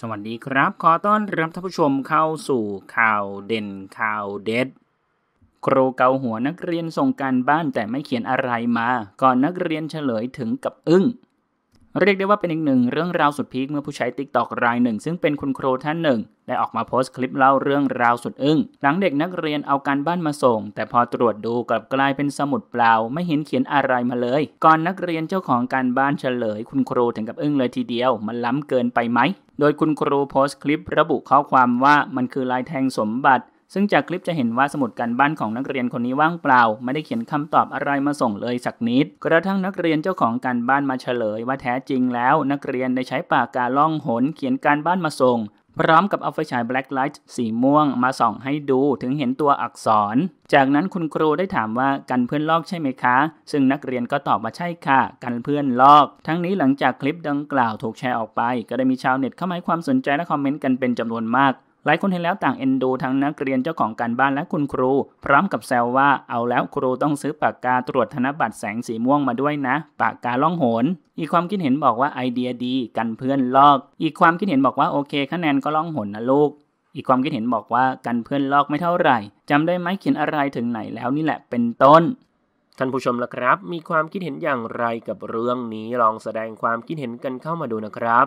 สวัสดีครับ ขอต้อนรับท่านผู้ชมเข้าสู่ข่าวเด่นข่าวเด็ดครูเกาหัวนักเรียนส่งการบ้านแต่ไม่เขียนอะไรมา ก่อนนักเรียนเฉลยถึงกับอึ้ง เรียกได้ว่าเป็นอีกหนึ่งเรื่องราวสุดพีคเมื่อผู้ใช้ติ๊กตอกรายหนึ่ง ซึ่งเป็นคุณครูท่านหนึ่งได้ออกมาโพสต์คลิปเล่าเรื่องราวสุดอึ้ง หลังเด็กนักเรียนเอาการบ้านมาส่ง แต่พอตรวจดูกลับกลายเป็นสมุดเปล่าไม่เห็นเขียนอะไรมาเลย ก่อนนักเรียนเจ้าของการบ้านเฉลย คุณครูถึงกับอึ้งเลยทีเดียว มันล้ำเกินไปไหม โดยคุณครูโพสต์คลิป ระบุข้อความว่ามันคือลายแทงสมบัติ ซึ่งจากคลิปจะเห็นว่าสมุดการบ้านของนักเรียนคนนี้ว่างเปล่า ไม่ได้เขียนคำตอบอะไรมาส่งเลยสักนิด กระทั่งนักเรียนเจ้าของการบ้านมาเฉลยว่าแท้จริงแล้ว นักเรียนได้ใช้ปากกาล่องหนเขียนการบ้านมาส่งพร้อมกับเอาไฟฉาย black light สีม่วง มาส่องให้ดูถึงเห็นตัวอักษร จากนั้นคุณครูได้ถามว่า กันเพื่อนลอกใช่ไหมคะ ซึ่งนักเรียนก็ตอบว่าใช่ค่ะ กันเพื่อนลอก ทั้งนี้หลังจากคลิปดังกล่าวถูกแชร์ออกไป ก็ได้มีชาวเน็ตเข้ามาให้ความสนใจและคอมเมนต์กันเป็นจำนวนมากหลายคนเห็นแล้วต่างเอ็นดู ทั้งนักเรียนเจ้าของการบ้านและคุณครู พร้อมกับแซวว่าเอาแล้วครูต้องซื้อปากกาตรวจธนบัตรแสงสีม่วงมาด้วยนะ ปากกาล่องหน อีกความคิดเห็นบอกว่าไอเดียดี กันเพื่อนลอก อีกความคิดเห็นบอกว่าโอเคคะแนนก็ล่องหนนะลูก อีกความคิดเห็นบอกว่ากันเพื่อนลอกไม่เท่าไหร่จำได้ไหมเขียนอะไรถึงไหนแล้วนี่แหละเป็นต้นท่านผู้ชมล่ะครับ มีความคิดเห็นอย่างไรกับเรื่องนี้ลองแสดงความคิดเห็นกันเข้ามาดูนะครับ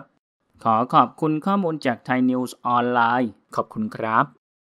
ขอขอบคุณข้อมูลจากไทยนิวส์ออนไลน์ ขอบคุณครับ